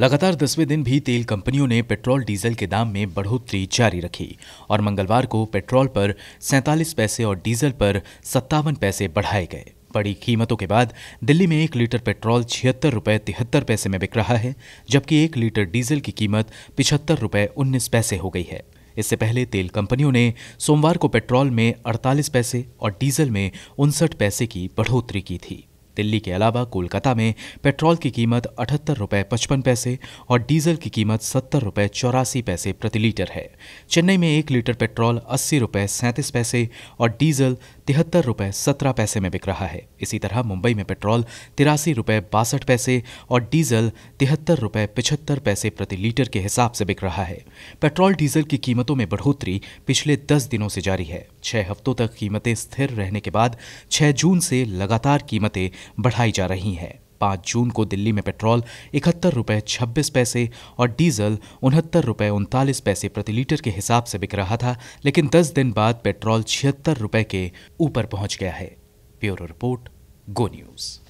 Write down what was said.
लगातार दसवें दिन भी तेल कंपनियों ने पेट्रोल डीजल के दाम में बढ़ोतरी जारी रखी और मंगलवार को पेट्रोल पर सैंतालीस पैसे और डीजल पर सत्तावन पैसे बढ़ाए गए बड़ी कीमतों के बाद दिल्ली में एक लीटर पेट्रोल छिहत्तर रुपये तिहत्तर पैसे में बिक रहा है जबकि एक लीटर डीजल की कीमत पिछहत्तर रुपये उन्नीस पैसे हो गई है इससे पहले तेल कंपनियों ने सोमवार को पेट्रोल में 48 पैसे और डीजल में उनसठ पैसे की बढ़ोतरी की थी दिल्ली के अलावा कोलकाता में पेट्रोल की कीमत अठहत्तर रुपये पचपन पैसे और डीजल की कीमत सत्तर रुपये चौरासी पैसे प्रति लीटर है चेन्नई में एक लीटर पेट्रोल अस्सी रुपये सैंतीस पैसे और डीजल तिहत्तर रुपये सत्रह पैसे में बिक रहा है इसी तरह मुंबई में पेट्रोल तिरासी रुपये बासठ पैसे और डीजल तिहत्तर रुपये पिछहत्तर पैसे प्रति लीटर के हिसाब से बिक रहा है पेट्रोल डीजल की कीमतों में बढ़ोतरी पिछले दस दिनों से जारी है छह हफ्तों तक कीमतें स्थिर रहने के बाद छह जून से लगातार कीमतें बढ़ाई जा रही है पाँच जून को दिल्ली में पेट्रोल इकहत्तर रुपये छब्बीस पैसे और डीजल उनहत्तर रुपये उनतालीस पैसे प्रति लीटर के हिसाब से बिक रहा था लेकिन दस दिन बाद पेट्रोल छिहत्तर रुपये के ऊपर पहुंच गया है ब्यूरो रिपोर्ट गो न्यूज़